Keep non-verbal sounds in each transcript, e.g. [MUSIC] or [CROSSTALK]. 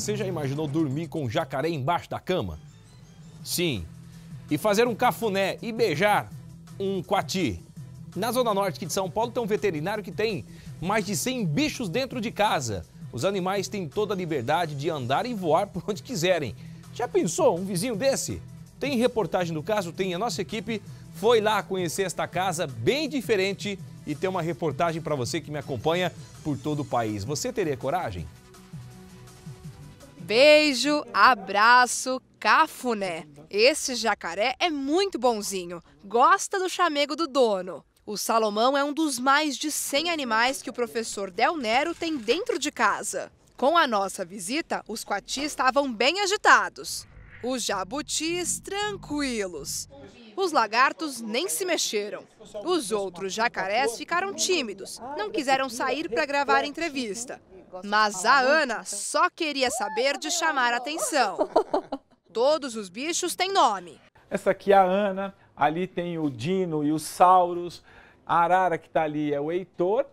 Você já imaginou dormir com um jacaré embaixo da cama? Sim. E fazer um cafuné e beijar um coati. Na zona norte aqui de São Paulo tem um veterinário que tem mais de 100 bichos dentro de casa. Os animais têm toda a liberdade de andar e voar por onde quiserem. Já pensou um vizinho desse? Tem reportagem do caso, tem a nossa equipe foi lá conhecer esta casa bem diferente e tem uma reportagem para você que me acompanha por todo o país. Você teria coragem? Beijo, abraço, cafuné. Esse jacaré é muito bonzinho, gosta do chamego do dono. O Salomão é um dos mais de 100 animais que o professor Del Nero tem dentro de casa. Com a nossa visita, os coatis estavam bem agitados. Os jabutis tranquilos. Os lagartos nem se mexeram. Os outros jacarés ficaram tímidos, não quiseram sair para gravar entrevista. Mas a Ana então. só queria saber de chamar atenção. [LAUGHS] Todos os bichos têm nome. Essa aqui é a Ana, ali tem o Dino e o Sauros, a arara que está ali é o Heitor.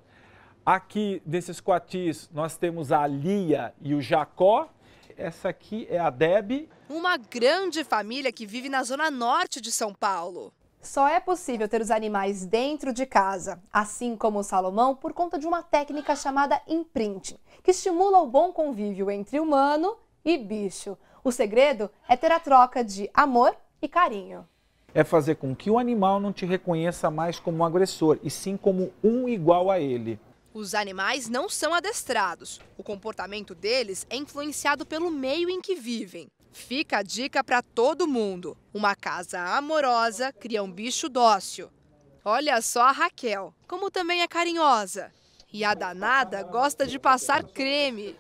Aqui, desses coatis, nós temos a Lia e o Jacó. Essa aqui é a Deb. Uma grande família que vive na zona norte de São Paulo. Só é possível ter os animais dentro de casa, assim como o Salomão, por conta de uma técnica chamada imprinting, que estimula o bom convívio entre humano e bicho. O segredo é ter a troca de amor e carinho. É fazer com que o animal não te reconheça mais como um agressor, e sim como um igual a ele. Os animais não são adestrados. O comportamento deles é influenciado pelo meio em que vivem. Fica a dica para todo mundo: uma casa amorosa cria um bicho dócil. Olha só a Raquel, como também é carinhosa. E a danada gosta de passar creme.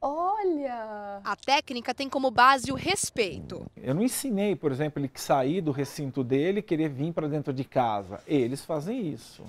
Olha! A técnica tem como base o respeito. Eu não ensinei, por exemplo, ele que sair do recinto dele e querer vir para dentro de casa. Eles fazem isso.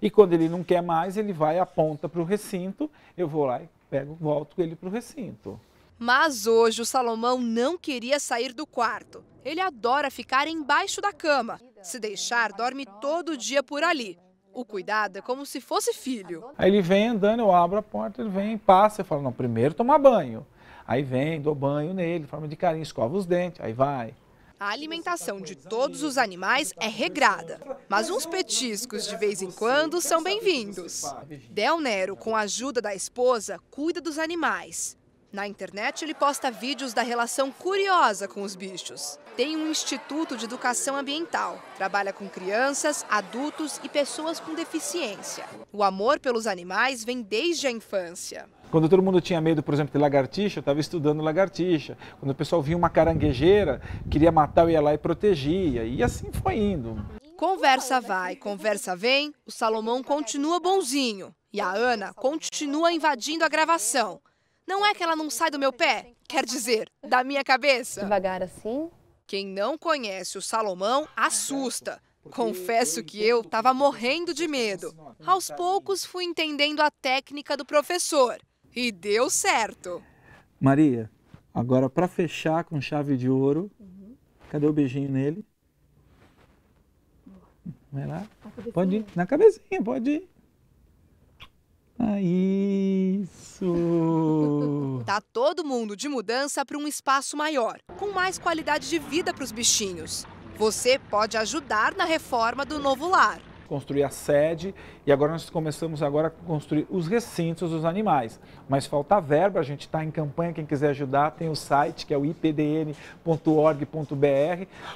E quando ele não quer mais, ele vai aponta para o recinto, eu vou lá e pego, volto ele para o recinto. Mas hoje o Salomão não queria sair do quarto. Ele adora ficar embaixo da cama. Se deixar, dorme todo dia por ali. O cuidado é como se fosse filho. Aí ele vem andando, eu abro a porta, ele vem, passa, eu falo, não, primeiro tomar banho. Aí vem, dou banho nele, forma de carinho, escova os dentes, aí vai. A alimentação de todos os animais é regrada, mas uns petiscos de vez em quando são bem-vindos. Del Nero, com a ajuda da esposa, cuida dos animais. Na internet, ele posta vídeos da relação curiosa com os bichos. Tem um instituto de educação ambiental. Trabalha com crianças, adultos e pessoas com deficiência. O amor pelos animais vem desde a infância. Quando todo mundo tinha medo, por exemplo, de lagartixa, eu estava estudando lagartixa. Quando o pessoal via uma caranguejeira, queria matar, eu ia lá e protegia. E assim foi indo. Conversa vai, conversa vem, o Salomão continua bonzinho. E a Ana continua invadindo a gravação. Não é que ela não sai do meu pé, quer dizer, da minha cabeça. Devagar assim. Quem não conhece o Salomão assusta. Confesso que eu estava morrendo tá de medo. Aos tá poucos fui entendendo a técnica do professor e deu certo. Maria, agora para fechar com chave de ouro, uhum. cadê o beijinho nele? Vai lá. Pode ir. Na cabecinha, pode ir. Ah, isso! Tá todo mundo de mudança para um espaço maior, com mais qualidade de vida para os bichinhos. Você pode ajudar na reforma do novo lar construir a sede e agora nós começamos agora a construir os recintos dos animais. Mas falta verba, a gente está em campanha, quem quiser ajudar tem o site que é o ipdn.org.br.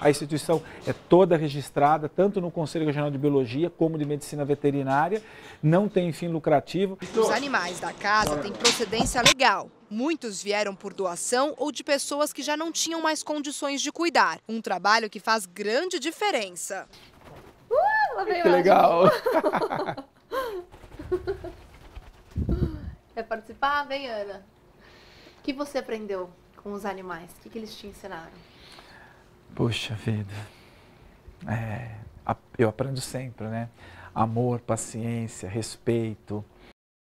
A instituição é toda registrada, tanto no Conselho Regional de Biologia como de Medicina Veterinária, não tem fim lucrativo. Os animais da casa têm procedência legal. Muitos vieram por doação ou de pessoas que já não tinham mais condições de cuidar. Um trabalho que faz grande diferença. Ela veio Que legal. [LAUGHS] Quer participar? Vem, Ana. O que você aprendeu com os animais? O que, que eles te ensinaram? Poxa vida. É, eu aprendo sempre, né? Amor, paciência, respeito.